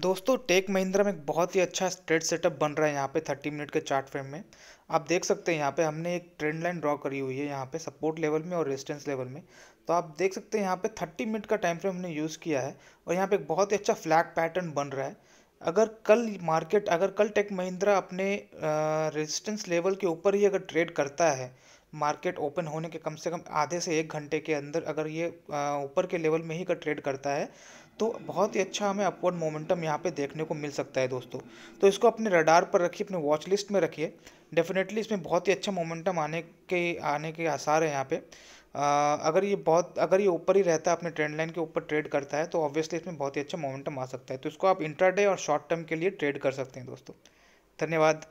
दोस्तों टेक महिंद्रा में एक बहुत ही अच्छा ट्रेड सेटअप बन रहा है यहाँ पे थर्टी मिनट के चार्ट फ्रेम में आप देख सकते हैं यहाँ पे हमने एक ट्रेंड लाइन ड्रॉ करी हुई है यहाँ पे सपोर्ट लेवल में और रेजिस्टेंस लेवल में तो आप देख सकते हैं यहाँ पे थर्टी मिनट का टाइम फ्रेम हमने यूज़ किया है और यहाँ पे एक बहुत ही अच्छा फ्लैग पैटर्न बन रहा है अगर कल मार्केट अगर कल टेक महिंद्रा अपने रेजिस्टेंस लेवल के ऊपर ही अगर ट्रेड करता है मार्केट ओपन होने के कम से कम आधे से एक घंटे के अंदर अगर ये ऊपर के लेवल में ही का ट्रेड करता है तो बहुत ही अच्छा हमें अपवर्ड मोमेंटम यहाँ पे देखने को मिल सकता है दोस्तों तो इसको अपने रडार पर रखिए अपने वॉच लिस्ट में रखिए डेफिनेटली इसमें बहुत ही अच्छा मोमेंटम आने के आने के आसार है यहाँ पे आ, अगर ये बहुत अगर ये ऊपर ही रहता है अपने ट्रेंड लाइन के ऊपर ट्रेड करता है तो ऑब्वियसली इसमें बहुत ही अच्छा मोमेंटम आ सकता है तो इसको आप इंट्राडे और शॉर्ट टर्म के लिए ट्रेड कर सकते हैं दोस्तों धन्यवाद